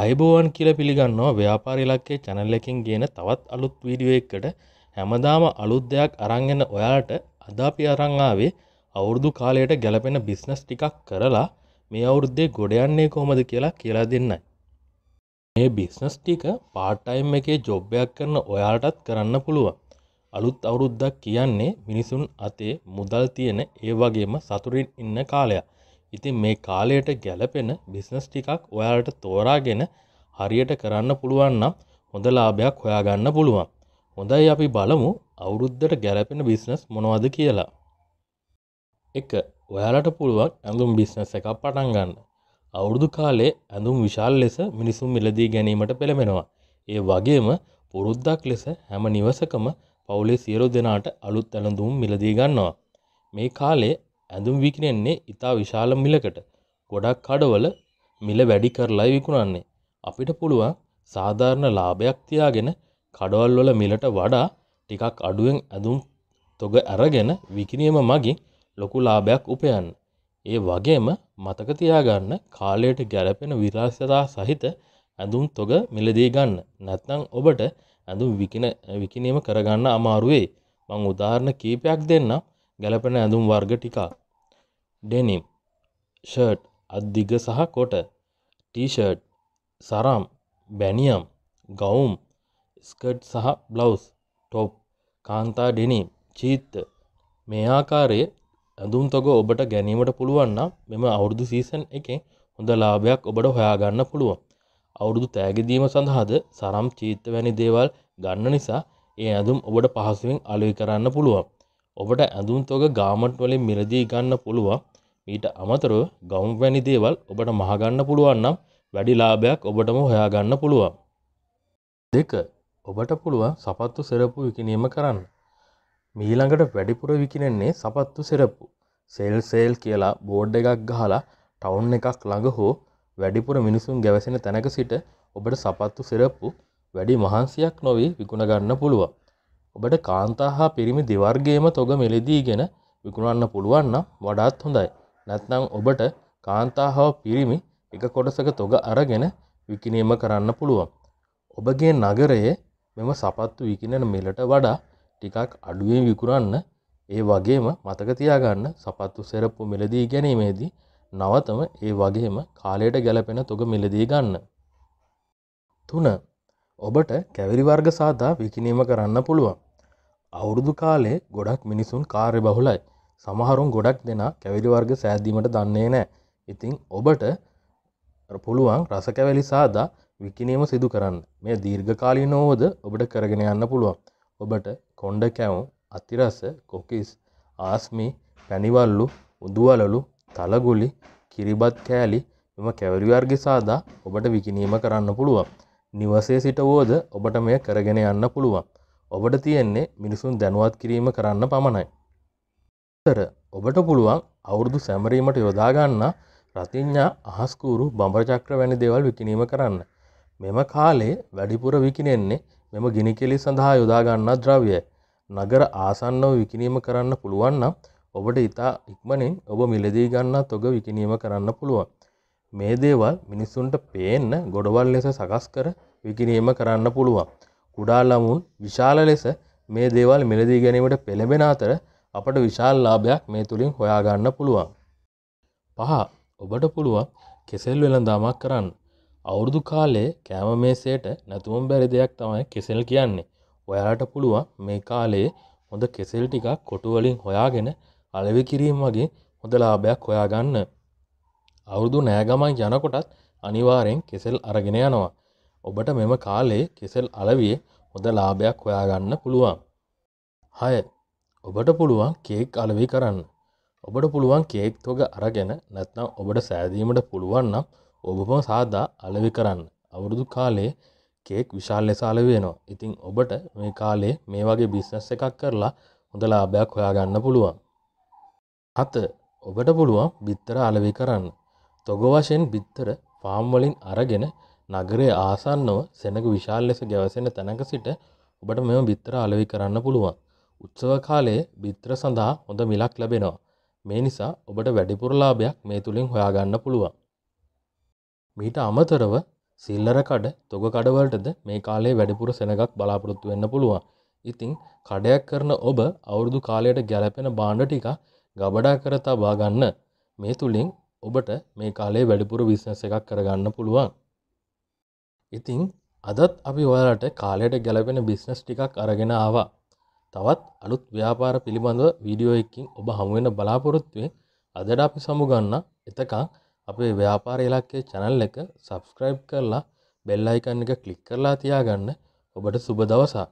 අයබෝවන් කියල පිළිගන්නවා ව්‍යාපාර ඉලක්කේ චැනල් එකින් ගෙන තවත් අලුත් වීඩියුවක්කට හැමදාම අලුත් දෙයක් අරංගෙන ඔයාට අදාපි අරංආාවේ අවුරුදු කාලයට ගැලපෙන බිස්නස් ටිකක් කරලා මේ අවුරුද්දේ ගොඩයන්නේ කොහොමද කියලා කියලා දෙන්නයි. මේ බිස්නස් ටික පාටයිම් එකේ ජොබ්බයක් කරන ඔයාටත් කරන්න පුළුවන්. අලුත් අවුරුද්දක් කියන්නේ මිනිසුන් අතේ මුදල් තියෙන ඒ වගේම සතුරින් ඉන්න කාලයක්. ඉතින් මේ කාලයට ගැලපෙන බිස්නස් ටිකක් ඔයාලට තෝරාගෙන හරියට කරන්න පුළුවන්නම් හොඳ ලාභයක් හොයාගන්න පුළුවන්. හොඳයි අපි බලමු අවුරුද්දට ගැලපෙන බිස්නස් මොනවද කියලා. එක ඔයාලට පුළුවන් ඇඳුම් බිස්නස් එකක් පටන් ගන්න. අවුරුදු කාලේ ඇඳුම් විශාල ලෙස මිනිසුන් මිලදී ගැනීමට පෙළඹෙනවා. ඒ වගේම පුරුද්දක් ලෙස හැම නිවසකම පවුලේ සියලු දෙනාට අලුත් ඇඳුම් මිලදී ගන්නවා. මේ කාලේ ඇඳුම් විකිනෙන්නේ ඉතා විශාල මිලකට ගොඩක් කඩවල මිල වැඩි කරලායි විකුණන්නේ. අපිට පුළුවන් සාධාරණ ලාභයක් තියාගෙන කඩවල්වල මිලට වඩා ටිකක් අඩුවෙන් ඇඳුම් තොග ඇරගෙන විකිනීම මගින් ලොකු ලාභයක් උපයන්න. ඒ වගේම මතක තියාගන්න කාලයට ගැලපෙන විලාසිතා සහිත ඇඳුම් තොග මිලදී ගන්න. නැත්නම් ඔබට ඇඳුම් විකිනීම කරගන්න අමාරුවේ. මං උදාහරණ කීපයක් දෙන්නම්. ගැලපෙන ඇඳුම් වර්ග ටිකක් ඩෙනිම් ෂර්ට් අත්දිග සහ කොට ටීෂර්ට් සරම් බැනියම් ගවුම් ස්කට් සහ බ්ලවස් ටොප් කාන්තා ඩෙනිම් චීත්ත මේ ආකාරයේ ඇඳුම් තොග ඔබට ගැනීමට පුළුවන්නම් මෙම අවුරුදු සීසන් එකෙන් හොඳ ලාභයක් ඔබට හොයාගන්න පුළුවන් අවුරුදු තෑගිදීම සඳහාද සරම් චීත්ත වැනි දේවල් ගන්න නිසා ඒ ඇඳුම් ඔබට පහසුවෙන් අලුයි කරන්න පුළුවන් ඔබට ඇඳුම් තොග ගාමට් වලින් මිලදී ගන්න පුළුවන් මීට අමතරව ගවුම් වැනි දේවල් ඔබට මහගන්න පුළුවන් නම් වැඩි ලාභයක් ඔබටම හොයාගන්න පුළුවන්. දෙක ඔබට පුළුවන් සපත්තු සෙරප්පු විකිනීම කරන්න. මීළඟට වැඩිපුර විකිනෙන්නේ සපත්තු සෙරප්පු. සෙල් සේල් කියලා බෝඩ් එකක් ගහලා ටවුන් එකක් ළඟ හෝ වැඩිපුර මිනිසුන් ගැවසෙන තැනක සිට ඔබට සපත්තු සෙරප්පු වැඩි මහන්සියක් නොවී විකුණගන්න පුළුවන්. ඔබට කාන්තා හා පිරිමි දෙවර්ගේම තොග මෙලෙදීගෙන විකුණන්න පුළුවන්න වඩාත් හොඳයි. නැත්නම් ඔබට කාන්තා හා පිරිමි එක කොටසක තොග අරගෙන විකිනීම කරන්න පුළුවන්. ඔබගේ නගරයේ මෙම සපත්තු විකිණන මිලට වඩා ටිකක් අඩුවෙන් විකුරන්න ඒ වගේම මතක තියාගන්න සපත්තු සෙරප්පු මිලදී ගැනීමේදී නවතම ඒ වගේම කාලයට ගැලපෙන තොග මිලදී ගන්න. තුන ඔබට කැවිරිවර්ග සාදා විකිනීම කරන්න පුළුවන්. අවුරුදු කාලේ ගොඩක් මිනිසුන් කාර්ය බහුලයි සමහරුන් ගොඩක් දෙනා කැවිලි වර්ග සෑදීමට දන්නේ නෑ ඉතිං ඔබට පුළුවන් රස කැවැලි සාදා විකිනීම සිදු කරන්න මේ දීර්ඝකාලී නෝවද ඔබට කරගෙන යන්න පුළුවන් ඔබට කොන්්ඩ කැවුම් අතිරස කොකිස් ආස්මි පැනිවල්ලු උදුවලලු තලගුලි කිරිබත් කෑලි මෙම කැවරිවර්ග සාදා ඔබට විකිනීම කරන්න පුළුවන් නිවසේ සිටවෝද ඔබට මෙය කරගෙන යන්න පුළුවන් ඔබට තියෙන්නේ මිනිසුන් දැනුවත් කිරීම කරන්න පමණයි. තර ඔබට පුළුවන් අවුරුදු සැමරීමට යොදාගන්න රතිඥා අහස්කූරු බඹරචක්‍ර වැනි දේවල් විකිනීම කරන්න. මෙම කාලේ වැඩිපුර විකිනෙන්නේ මෙම ගිනිකෙලි සඳහා යොදාගන්නා ද්‍රව්‍යයි. නගර ආසන්නව විකිනීම කරන්න පුළුවන් නම් ඔබට ඉතා ඉක්මනින් ඔබ මිලදී ගන්නා තොග විකිනීම කරන්න පුළුවන්. මේ දේවල් මිනිස්සුන්ට පේන්න ගොඩවල් ලෙස සකස් කර විකිනීම කරන්න පුළුවන්. කුඩා ළමුන් විශාල ලෙස මේ දේවල් මිලදී ගැනීමට පෙළඹෙන අතර අපට විශාල් ලාභයක් මේ තුළින් හොයාගන්න පුළුවන්. පහ ඔබට පුළුවන් කෙසෙල් වෙළඳාමක් කරන්න. අවුරුදු කාලේ කෑම මේසයට නැතුවම් බැරි දෙයක් තමයි කෙසෙල් කියන්නේ. ඔයාලට පුළුවන් මේ කාලයේ හොඳ කෙසෙල් ටිකක් කොටුවලින් හොයාගෙන අලවි කිරීම වගේ හොඳ ලාභයක් හොයාගන්න. අවුරුදු නෑගමන් යනකොටත් අනිවාරෙන් කෙසෙල් අරගෙන යනවා. ඔබට මෙම කාලේ කෙසෙල් අලවිය හොඳ ලාභයක් හොයාගන්න පුළුවන්. හය ඔබට පුළුවන් කේක් අලවී කරන්න. ඔබට පුළුවන් කේක් තොග අරගෙන නැත්නම් ඔබට සෑදීමට පුළුවන්නම් ඔබම සාදා අලවි කරන්න අවුරුදු කාලේ කේක් විශාල් ලෙස අලවෙනවා ඉතිං ඔබට මේ කාලේ මේ වගේ බිස්නස් එකක් කරලා හොඳ ලාභයක් හොයාගන්න පුළුවන් හත ඔබට පුළුවන් බිත්තර අලවි කරන්න තොග වශයෙන් බිත්තර ෆාම්වලින් අරගෙන නගරය ආසන්නව සෙනග විශාල් ලෙස ගැවසෙන තැනක සිට ඔබට මෙම බිත්තර අලෙවි කරන්න පුළුවන්. උත්සව කාලයේ බිත්‍ර සඳහා හොඳ මිලක් ලැබෙනවා. මේ නිසා ඔබට වැඩිපුර ලාභයක් මේ තුලින් හොයාගන්න පුළුවන්. මීට අමතරව සිල්ලර කඩ තොග කඩවලටද මේ කාලේ වැඩිපුර සෙනගක් බලාපොරොත්තු වෙන්න පුළුවන්. ඉතින් කඩයක් කරන ඔබ අවුරුදු කාලයට ගැලපෙන බාණ්ඩ ටික ගබඩා කර තබා ගන්න. මේ තුලින් ඔබට මේ කාලේ වැඩිපුර බිස්නස් එකක් කරගන්න පුළුවන්. ඉතිං අදත් අපි ඔයාලට කාලයට ගැලපෙන බිස්නස් ටිකක් අරගෙන ආවා තවත් අලුත් ව්‍යාපාර පිළිබඳව වීඩියෝ එකින් ඔබ හමුවෙන බලාපොරොත්තුවේ අදට අපි සමුගන්න එතකං අපේ ව්‍යාපාර ඉලක්කේ චැනල් එක සබස්ක්‍රයිබ් කරලා බෙල්ලයිකන්න එක කලික් කරලා තියාගන්න ඔබට සුබ දවසා